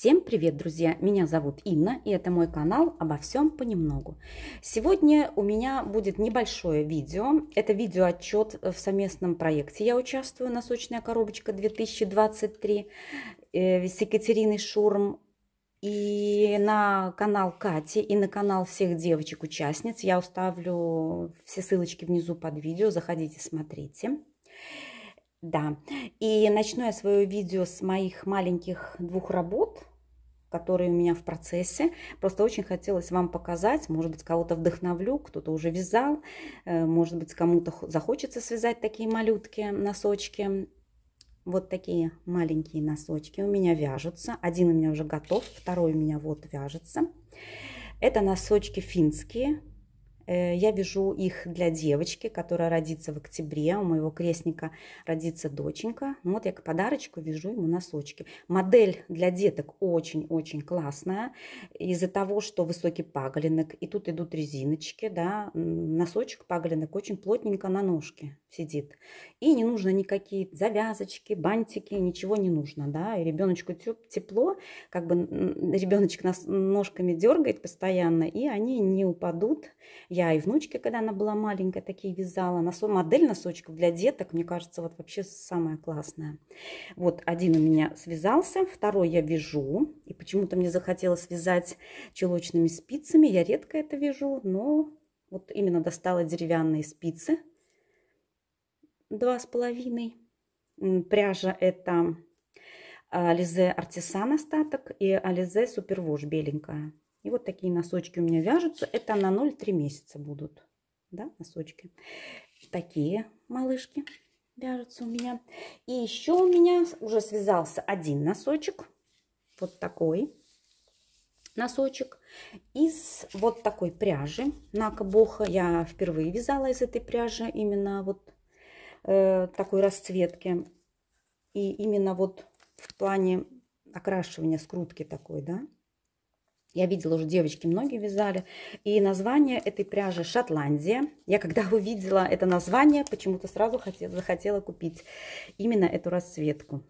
Всем привет, друзья! Меня зовут Инна, и это мой канал «Обо всем понемногу». Сегодня у меня будет небольшое видео. Это видеоотчет в совместном проекте. Я участвую на «Сочная коробочка-2023» э, с Екатериной Шурм и на канал Кати, и на канал всех девочек-участниц. Я уставлю все ссылочки внизу под видео. Заходите, смотрите. Да, и начну я свое видео с моих маленьких двух работ которые у меня в процессе. Просто очень хотелось вам показать, может быть, кого-то вдохновлю, кто-то уже вязал, э, может быть, кому-то захочется связать такие малютки, носочки. Вот такие маленькие носочки у меня вяжутся. Один у меня уже готов, второй у меня вот вяжется. Это носочки финские, Э, я вяжу их для девочки, которая родится в октябре. У моего крестника родится доченька. Ну, вот я к подарочку вяжу ему носочки. Модель для деток очень-очень классная. Из-за того, что высокий паголинок, и тут идут резиночки, да, носочек паголинок очень плотненько на ножке сидит. И не нужно никакие завязочки, бантики, ничего не нужно, да. И ребеночку тепло, как бы ребеночек ножками дергает постоянно, и они не упадут. Я я и внучке, когда она была маленькая, такие вязала. Носо... Модель носочков для деток, мне кажется, вот вообще самое классное. Вот один у меня связался, второй я вяжу. И почему-то мне захотелось связать чулочными спицами. Я редко это вяжу, но вот именно достала деревянные спицы. Два с половиной. Пряжа это Ализе Артисан остаток и Ализе Супервож беленькая. И вот такие носочки у меня вяжутся. Это на 0,3 месяца будут. Да, носочки. Такие малышки вяжутся у меня. И еще у меня уже связался один носочек. Вот такой носочек из вот такой пряжи Нака Боха. Я впервые вязала из этой пряжи именно вот э, такой расцветки. И именно вот в плане окрашивания скрутки такой, да. Я видела уже девочки, многие вязали. И название этой пряжи Шотландия. Я когда увидела это название, почему-то сразу хотела, захотела купить именно эту расцветку.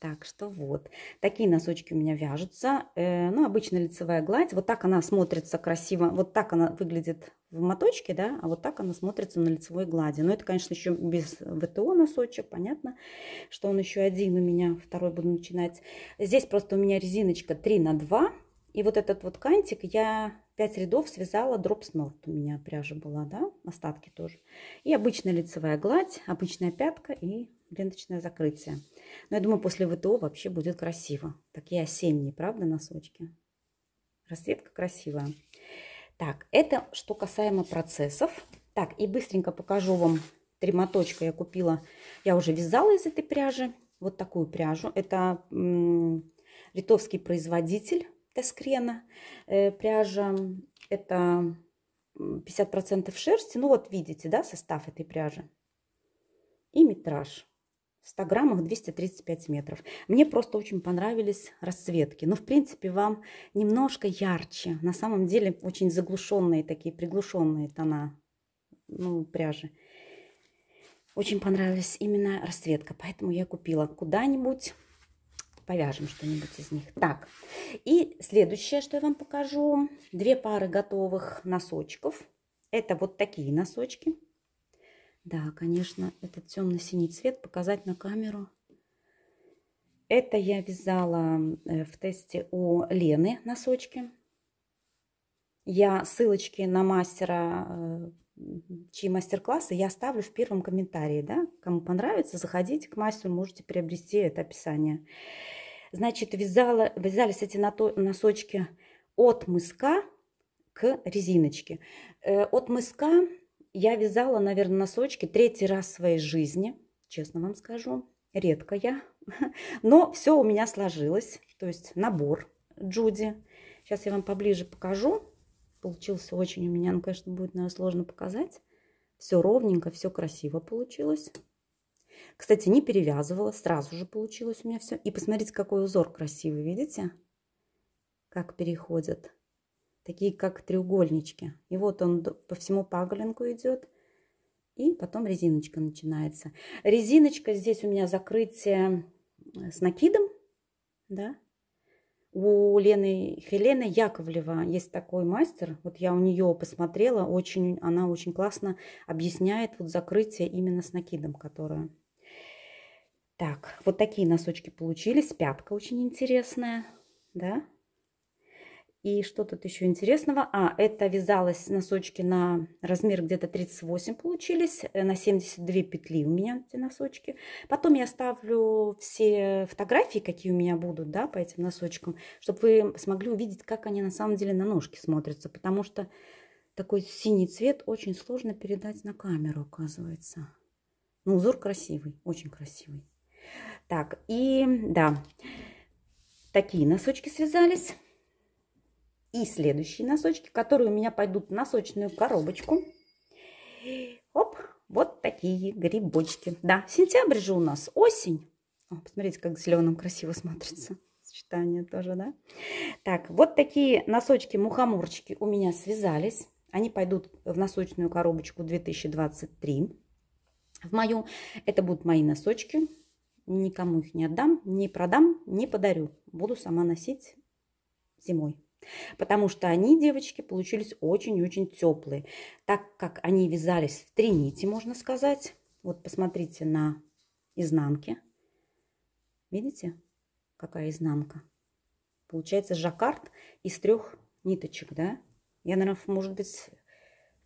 Так что вот, такие носочки у меня вяжутся. Э, ну, обычно лицевая гладь. Вот так она смотрится красиво. Вот так она выглядит в моточке, да, а вот так она смотрится на лицевой глади. Но это, конечно, еще без ВТО носочек. Понятно, что он еще один у меня, второй буду начинать. Здесь просто у меня резиночка 3 на 2 и вот этот вот кантик я 5 рядов связала норт У меня пряжа была, да, остатки тоже. И обычная лицевая гладь, обычная пятка и ленточное закрытие. Но я думаю, после ВТО вообще будет красиво. Такие осенние, правда, носочки? Расцветка красивая. Так, это что касаемо процессов. Так, и быстренько покажу вам три моточка я купила. Я уже вязала из этой пряжи. Вот такую пряжу. Это литовский производитель Тескрена. Э, пряжа это 50% шерсти. Ну вот видите, да, состав этой пряжи. И метраж. В 100 граммах 235 метров. Мне просто очень понравились расцветки. Но в принципе вам немножко ярче. На самом деле очень заглушенные такие, приглушенные тона ну, пряжи. Очень понравилась именно расцветка, поэтому я купила куда-нибудь повяжем что-нибудь из них. Так, и следующее, что я вам покажу, две пары готовых носочков. Это вот такие носочки. Да, конечно, этот темно-синий цвет показать на камеру. Это я вязала э, в тесте у Лены носочки. Я ссылочки на мастера э, чьи мастер-классы я оставлю в первом комментарии. Да? Кому понравится, заходите к мастеру, можете приобрести это описание. Значит, вязала, вязались эти носочки от мыска к резиночке. Э, от мыска я вязала, наверное, носочки третий раз в своей жизни, честно вам скажу. Редко я, но все у меня сложилось, то есть набор Джуди. Сейчас я вам поближе покажу получился очень у меня. Ну, конечно, будет, наверное, сложно показать. Все ровненько, все красиво получилось. Кстати, не перевязывала, сразу же получилось у меня все. И посмотрите, какой узор красивый, видите? Как переходят. Такие, как треугольнички. И вот он по всему паголинку идет. И потом резиночка начинается. Резиночка здесь у меня закрытие э, с накидом, да, у Лены Хелены Яковлева есть такой мастер. Вот я у нее посмотрела, очень, она очень классно объясняет вот закрытие именно с накидом, которое. Так, вот такие носочки получились. Пятка очень интересная, да? И что тут еще интересного? А, это вязалось носочки на размер где-то 38 получились, э, на 72 петли у меня эти носочки. Потом я оставлю все фотографии, какие у меня будут, да, по этим носочкам, чтобы вы смогли увидеть, как они на самом деле на ножке смотрятся, потому что такой синий цвет очень сложно передать на камеру, оказывается. Но ну, узор красивый, очень красивый. Так, и да, такие носочки связались и следующие носочки, которые у меня пойдут в носочную коробочку. Оп, вот такие грибочки. Да, сентябрь же у нас осень. О, посмотрите, как зеленым красиво смотрится. Сочетание тоже, да? Так, вот такие носочки-мухоморчики у меня связались. Они пойдут в носочную коробочку 2023. В мою. Это будут мои носочки. Никому их не отдам, не продам, не подарю. Буду сама носить зимой. Потому что они, девочки, получились очень-очень теплые. Так как они вязались в три нити, можно сказать. Вот посмотрите на изнанки. Видите, какая изнанка? Получается жаккард из трех ниточек, да? Я, наверное, может быть,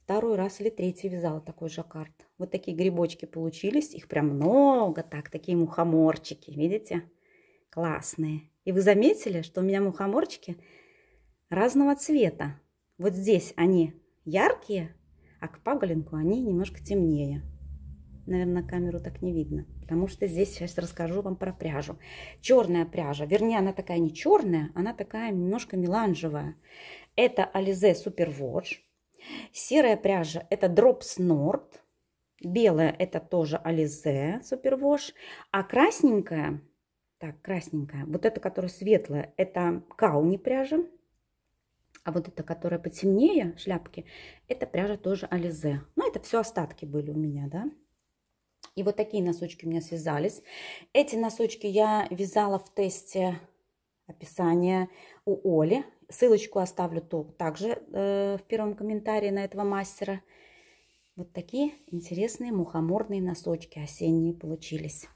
второй раз или третий вязала такой жаккард. Вот такие грибочки получились. Их прям много так, такие мухоморчики, видите? Классные. И вы заметили, что у меня мухоморчики разного цвета. Вот здесь они яркие, а к паголинку они немножко темнее. Наверное, камеру так не видно, потому что здесь сейчас расскажу вам про пряжу. Черная пряжа, вернее, она такая не черная, она такая немножко меланжевая. Это Alize Superwatch. Серая пряжа – это Drops Nord. Белая – это тоже Alize Superwash. А красненькая, так, красненькая, вот эта, которая светлая, это Кауни пряжа. А вот эта, которая потемнее шляпки, это пряжа тоже Ализе. Ну, это все остатки были у меня, да. И вот такие носочки у меня связались. Эти носочки я вязала в тесте описания у Оли. Ссылочку оставлю то, также э, в первом комментарии на этого мастера. Вот такие интересные мухоморные носочки осенние получились.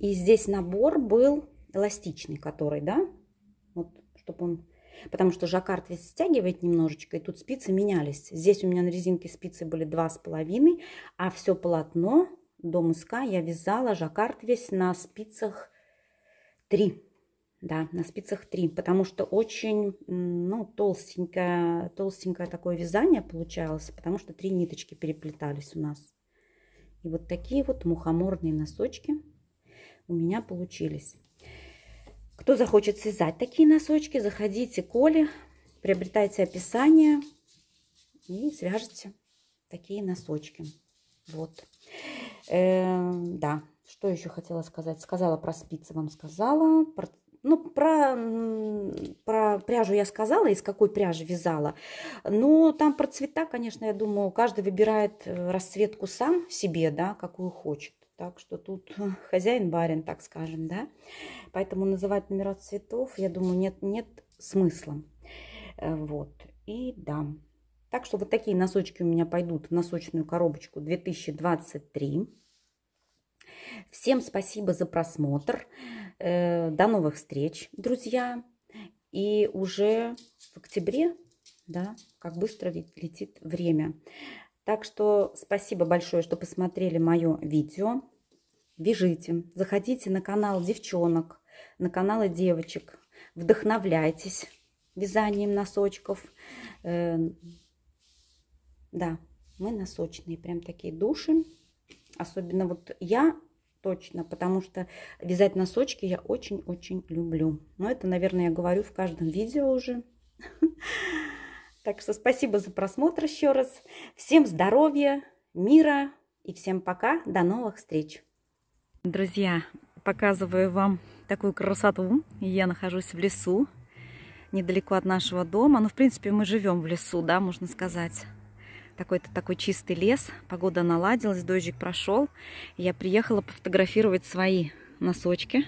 И здесь набор был эластичный, который, да, вот, чтобы он... Потому что жаккард весь стягивает немножечко, и тут спицы менялись. Здесь у меня на резинке спицы были два с половиной, а все полотно до мыска я вязала жаккард весь на спицах 3. Да, на спицах 3, потому что очень ну, толстенькое, толстенькое такое вязание получалось, потому что три ниточки переплетались у нас. И вот такие вот мухоморные носочки у меня получились. Кто захочет связать такие носочки, заходите к Оле, приобретайте описание и свяжете такие носочки. Вот. Э, да, что еще хотела сказать? Сказала про спицы, вам сказала. Про, ну, про, про пряжу я сказала, из какой пряжи вязала. Но там про цвета, конечно, я думаю, каждый выбирает э, расцветку сам себе, да, какую хочет. Так что тут хозяин-барин, так скажем, да. Поэтому называть номера цветов, я думаю, нет, нет смысла. Э, вот. И да. Так что вот такие носочки у меня пойдут в носочную коробочку 2023. Всем спасибо за просмотр. Э, до новых встреч, друзья. И уже в октябре, да, как быстро летит время. Так что спасибо большое, что посмотрели мое видео. Вяжите, заходите на канал девчонок, на каналы девочек, вдохновляйтесь вязанием носочков. Э, да, мы носочные, прям такие души. Особенно вот я точно, потому что вязать носочки я очень-очень люблю. Но это, наверное, я говорю в каждом видео уже. Так что спасибо за просмотр еще раз. Всем здоровья, мира и всем пока. До новых встреч. Друзья, показываю вам такую красоту. Я нахожусь в лесу, недалеко от нашего дома. Ну, в принципе, мы живем в лесу, да, можно сказать. Такой-то такой чистый лес. Погода наладилась, дождик прошел. Я приехала пофотографировать свои носочки,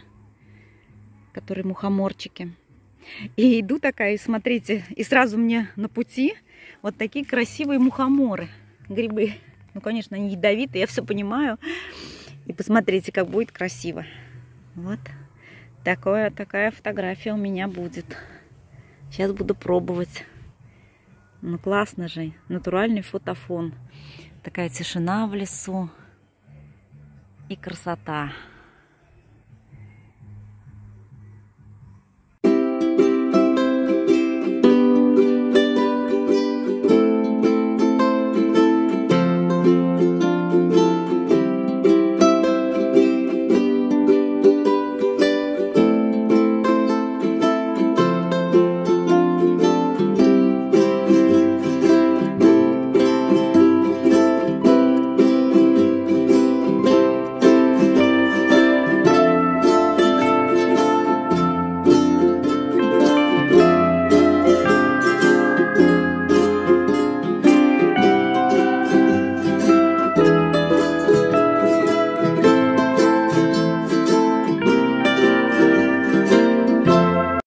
которые мухоморчики. И иду такая, смотрите, и сразу мне на пути вот такие красивые мухоморы, грибы. Ну, конечно, они ядовитые, я все понимаю. И посмотрите, как будет красиво. Вот такое, такая фотография у меня будет. Сейчас буду пробовать. Ну, классно же, натуральный фотофон. Такая тишина в лесу и красота.